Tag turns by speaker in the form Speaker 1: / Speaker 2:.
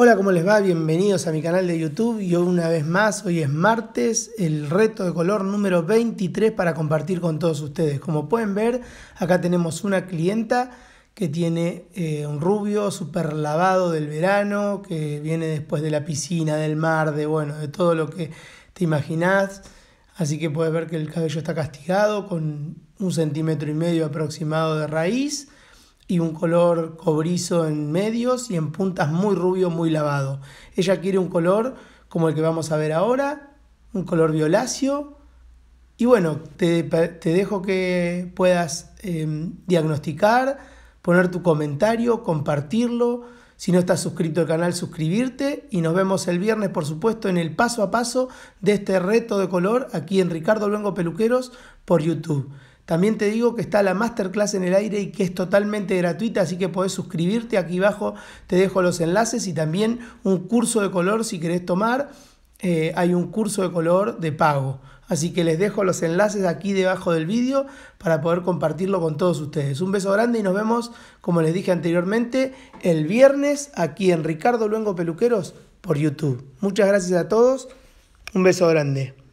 Speaker 1: Hola, ¿cómo les va? Bienvenidos a mi canal de YouTube. y una vez más, hoy es martes, el reto de color número 23 para compartir con todos ustedes. Como pueden ver, acá tenemos una clienta que tiene eh, un rubio super lavado del verano, que viene después de la piscina, del mar, de bueno, de todo lo que te imaginás. Así que puedes ver que el cabello está castigado con un centímetro y medio aproximado de raíz y un color cobrizo en medios y en puntas muy rubio, muy lavado. Ella quiere un color como el que vamos a ver ahora, un color violáceo. Y bueno, te, dejo que puedas em, diagnosticar, poner tu comentario, compartirlo. Si no estás suscrito al canal, suscribirte y nos vemos el viernes, por supuesto, en el paso a paso de este reto de color aquí en Ricardo Luengo Peluqueros por YouTube. También te digo que está la masterclass en el aire y que es totalmente gratuita, así que podés suscribirte. Aquí abajo te dejo los enlaces y también un curso de color si querés tomar. Eh, hay un curso de color de pago. Así que les dejo los enlaces aquí debajo del vídeo para poder compartirlo con todos ustedes. Un beso grande y nos vemos, como les dije anteriormente, el viernes aquí en Ricardo Luengo Peluqueros por YouTube. Muchas gracias a todos. Un beso grande.